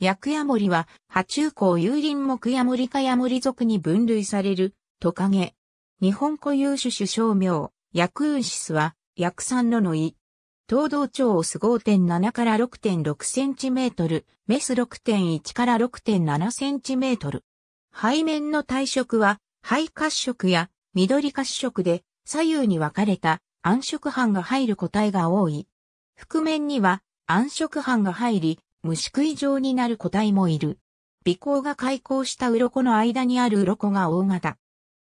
薬ヤモリは、波中港有林木ヤモリ科ヤモリ族に分類される、トカゲ。日本固有種種小名、薬ウシスは、薬産ののい。東道町オス5.7から6.6センチメートル、メス6.1から6.7センチメートル。背面の体色は、肺褐色や緑褐色で、左右に分かれた暗色斑が入る個体が多い。覆面には暗色斑が入り、虫食い状になる個体もいる。鼻孔が開口した鱗の間にある鱗が大型。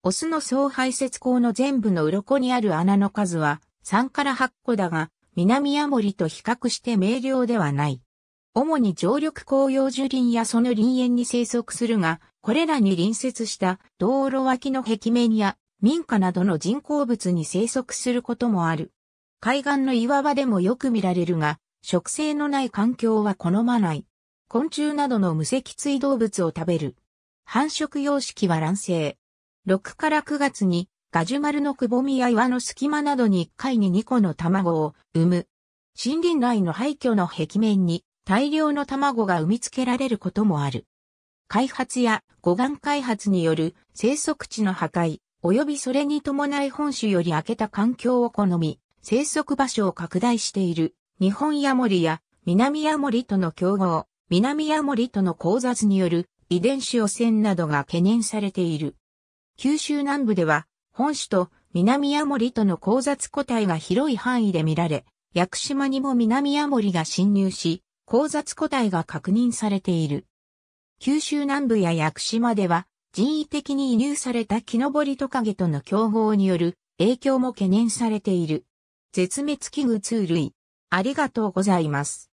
オスの総排泄口の全部の鱗にある穴の数は3から8個だが、南アモリと比較して明瞭ではない。主に常緑紅葉樹林やその林園に生息するが、これらに隣接した道路脇の壁面や民家などの人工物に生息することもある。海岸の岩場でもよく見られるが、食性のない環境は好まない。昆虫などの無脊椎動物を食べる。繁殖様式は卵生。6から9月にガジュマルのくぼみや岩の隙間などに1回に2個の卵を産む。森林内の廃墟の壁面に大量の卵が産み付けられることもある。開発や護岸開発による生息地の破壊、及びそれに伴い本種より開けた環境を好み、生息場所を拡大している。日本ヤモリや南ヤモリとの競合、南ヤモリとの交雑による遺伝子汚染などが懸念されている。九州南部では、本種と南ヤモリとの交雑個体が広い範囲で見られ、屋久島にも南ヤモリが侵入し、交雑個体が確認されている。九州南部や屋久島では、人為的に移入された木登りトカゲとの競合による影響も懸念されている。絶滅危惧2類。ありがとうございます。